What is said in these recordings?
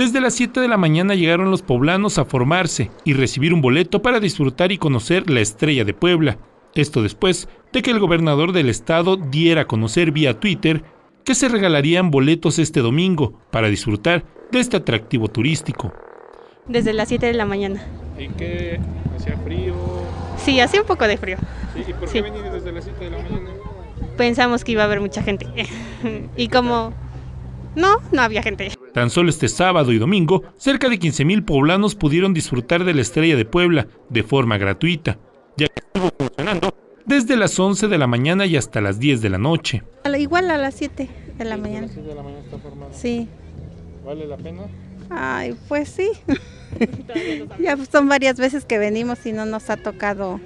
Desde las 7 de la mañana llegaron los poblanos a formarse y recibir un boleto para disfrutar y conocer la estrella de Puebla. Esto después de que el gobernador del estado diera a conocer vía Twitter que se regalarían boletos este domingo para disfrutar de este atractivo turístico. Desde las 7 de la mañana. ¿Y qué? ¿Hacía frío? Sí, hacía un poco de frío. ¿Y por qué desde las 7 de la mañana? Pensamos que iba a haber mucha gente. y como no, no había gente. Tan solo este sábado y domingo, cerca de 15.000 poblanos pudieron disfrutar de la Estrella de Puebla de forma gratuita, ya que estuvo funcionando desde las 11 de la mañana y hasta las 10 de la noche. Igual a las 7 de la mañana. Sí, ¿Vale la pena? Ay, pues sí. ya son varias veces que venimos y no nos ha tocado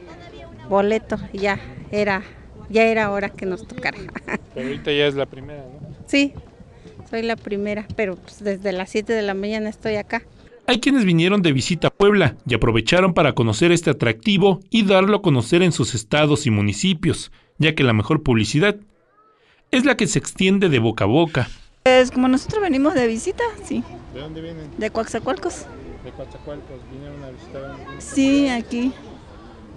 boleto, ya era ya era hora que nos tocara. Pero ahorita ya es la primera, ¿no? Sí, soy la primera, pero pues, desde las 7 de la mañana estoy acá. Hay quienes vinieron de visita a Puebla y aprovecharon para conocer este atractivo y darlo a conocer en sus estados y municipios, ya que la mejor publicidad es la que se extiende de boca a boca. Pues como nosotros venimos de visita, sí. ¿De dónde vienen? De Coaxacualcos. De Coaxacualcos, vinieron a visitar. Sí, aquí.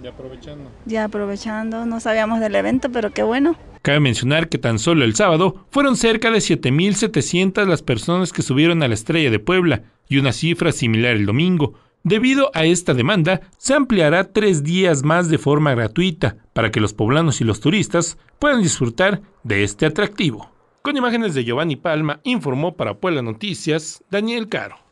¿Y aprovechando. Ya aprovechando, no sabíamos del evento, pero qué bueno. Cabe mencionar que tan solo el sábado fueron cerca de 7.700 las personas que subieron a la estrella de Puebla y una cifra similar el domingo. Debido a esta demanda, se ampliará tres días más de forma gratuita para que los poblanos y los turistas puedan disfrutar de este atractivo. Con imágenes de Giovanni Palma, informó para Puebla Noticias Daniel Caro.